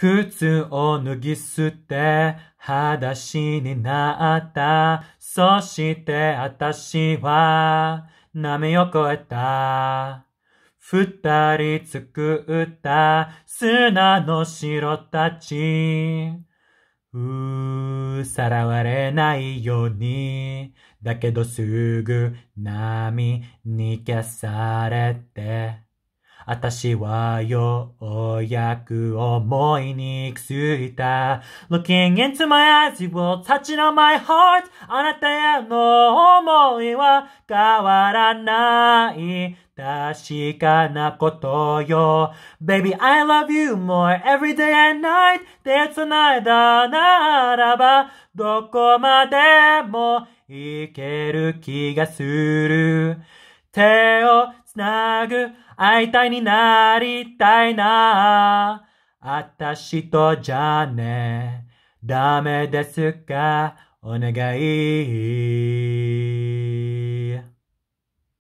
靴を脱ぎ捨て、裸足になった。そして私は、波を越えた。二人作った砂の城たち。うさらわれないように。だけどすぐ波に消されて。私はようやく思いにくすいた。Looking into my eyes, you will touch on my heart. あなたへの思いは変わらない。確かなことよ。Baby, I love you more every day and night. で、つないだならば、どこまでもいける気がする。手をつなぐいたいになりたいな。あたしとじゃね、ダメですか、お願い。